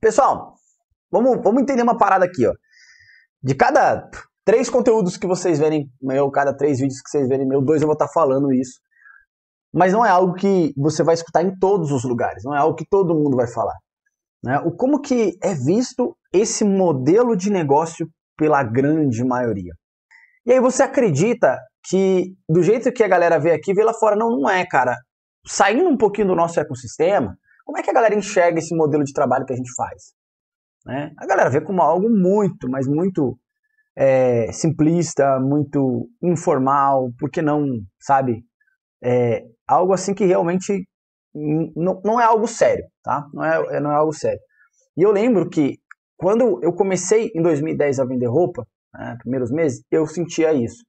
Pessoal, vamos, vamos entender uma parada aqui, ó. De cada três conteúdos que vocês verem meu, cada três vídeos que vocês verem meu, dois eu vou estar falando isso. Mas não é algo que você vai escutar em todos os lugares, não é algo que todo mundo vai falar. Né? O como que é visto esse modelo de negócio pela grande maioria. E aí você acredita que do jeito que a galera vê aqui, vê lá fora, não, não é, cara. Saindo um pouquinho do nosso ecossistema, como é que a galera enxerga esse modelo de trabalho que a gente faz? Né? A galera vê como algo muito, mas muito é, simplista, muito informal, porque não, sabe? É, algo assim que realmente não, não é algo sério, tá? Não é, é, não é algo sério. E eu lembro que quando eu comecei em 2010 a vender roupa, né, primeiros meses, eu sentia isso.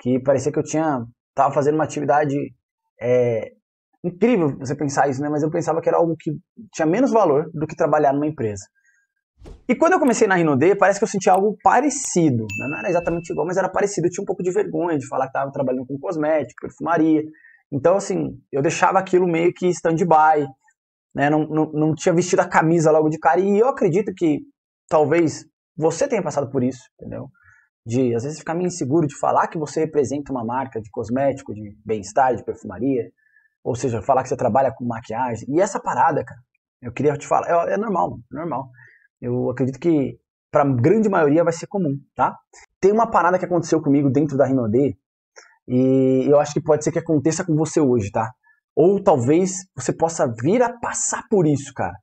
Que parecia que eu tinha tava fazendo uma atividade é, Incrível você pensar isso, né? Mas eu pensava que era algo que tinha menos valor do que trabalhar numa empresa. E quando eu comecei na Rinode, parece que eu senti algo parecido. Né? Não era exatamente igual, mas era parecido. Eu tinha um pouco de vergonha de falar que estava trabalhando com cosmético, perfumaria. Então, assim, eu deixava aquilo meio que stand-by. Né? Não, não, não tinha vestido a camisa logo de cara. E eu acredito que talvez você tenha passado por isso, entendeu? De às vezes ficar meio inseguro de falar que você representa uma marca de cosmético, de bem-estar, de perfumaria. Ou seja, falar que você trabalha com maquiagem. E essa parada, cara, eu queria te falar, é, é normal, é normal. Eu acredito que para grande maioria vai ser comum, tá? Tem uma parada que aconteceu comigo dentro da Rinode e eu acho que pode ser que aconteça com você hoje, tá? Ou talvez você possa vir a passar por isso, cara.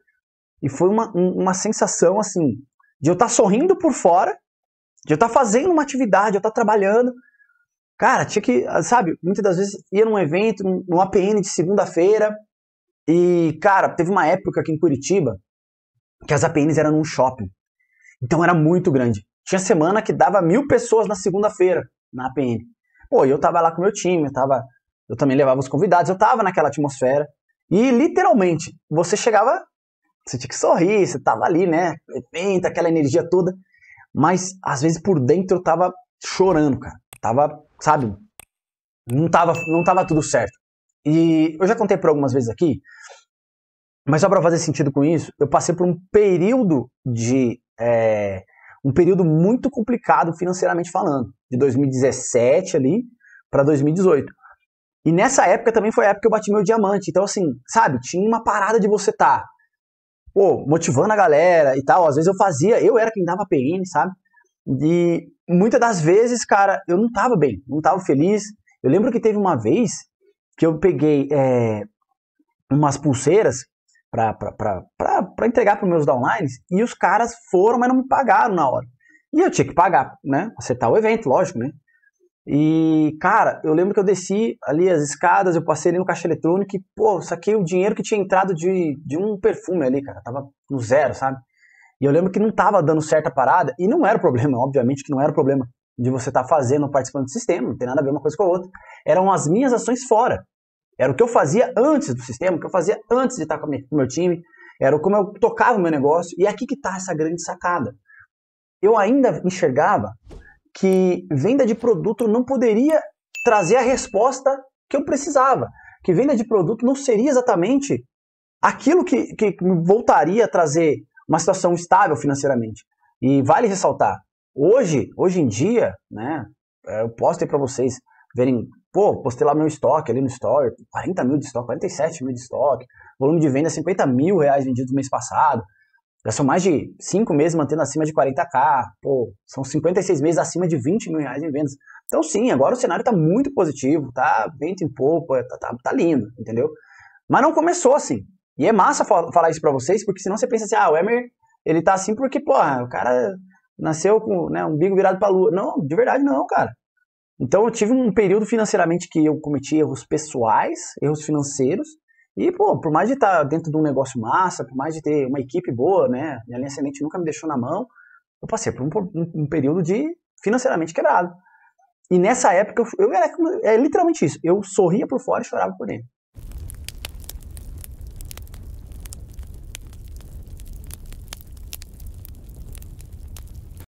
E foi uma, uma sensação assim de eu estar tá sorrindo por fora, de eu estar tá fazendo uma atividade, eu estar tá trabalhando, Cara, tinha que, sabe, muitas das vezes ia num evento, num APN de segunda-feira, e, cara, teve uma época aqui em Curitiba que as APNs eram num shopping. Então era muito grande. Tinha semana que dava mil pessoas na segunda-feira na APN. Pô, eu tava lá com meu time, eu tava. Eu também levava os convidados, eu tava naquela atmosfera. E literalmente, você chegava, você tinha que sorrir, você tava ali, né? Eventa, aquela energia toda. Mas às vezes por dentro eu tava chorando, cara. Tava sabe? Não tava, não tava tudo certo. E eu já contei por algumas vezes aqui, mas só para fazer sentido com isso, eu passei por um período de. É, um período muito complicado financeiramente falando, de 2017 ali para 2018. E nessa época também foi a época que eu bati meu diamante. Então, assim, sabe, tinha uma parada de você estar tá, motivando a galera e tal. Às vezes eu fazia, eu era quem dava PN, sabe? de muitas das vezes, cara, eu não tava bem, não tava feliz. Eu lembro que teve uma vez que eu peguei é, umas pulseiras pra, pra, pra, pra, pra entregar para meus downlines e os caras foram, mas não me pagaram na hora. E eu tinha que pagar, né? Acertar o evento, lógico, né? E, cara, eu lembro que eu desci ali as escadas, eu passei ali no caixa eletrônico e, pô, saquei o dinheiro que tinha entrado de, de um perfume ali, cara. Tava no zero, sabe? E eu lembro que não estava dando certa parada, e não era o problema, obviamente que não era o problema de você estar tá fazendo, participando do sistema, não tem nada a ver uma coisa com a outra. Eram as minhas ações fora. Era o que eu fazia antes do sistema, o que eu fazia antes de estar com o meu time, era como eu tocava o meu negócio, e é aqui que está essa grande sacada. Eu ainda enxergava que venda de produto não poderia trazer a resposta que eu precisava, que venda de produto não seria exatamente aquilo que, que voltaria a trazer uma situação estável financeiramente. E vale ressaltar, hoje, hoje em dia, né, é, eu posto aí para vocês verem, pô, postei lá meu estoque ali no store, 40 mil de estoque, 47 mil de estoque, volume de venda 50 mil reais vendidos no mês passado, já são mais de 5 meses mantendo acima de 40k, pô, são 56 meses acima de 20 mil reais em vendas. Então sim, agora o cenário está muito positivo, tá vento em pouco, é, tá, tá, tá lindo, entendeu? Mas não começou assim, e é massa falar isso pra vocês, porque senão você pensa assim, ah, o Emer, ele tá assim porque, porra, o cara nasceu com né, um umbigo virado pra lua. Não, de verdade não, cara. Então eu tive um período financeiramente que eu cometi erros pessoais, erros financeiros, e, pô, por mais de estar tá dentro de um negócio massa, por mais de ter uma equipe boa, né? Minha linha semente nunca me deixou na mão. Eu passei por um, um, um período de financeiramente quebrado. E nessa época, eu, eu era, é literalmente isso. Eu sorria por fora e chorava por dentro.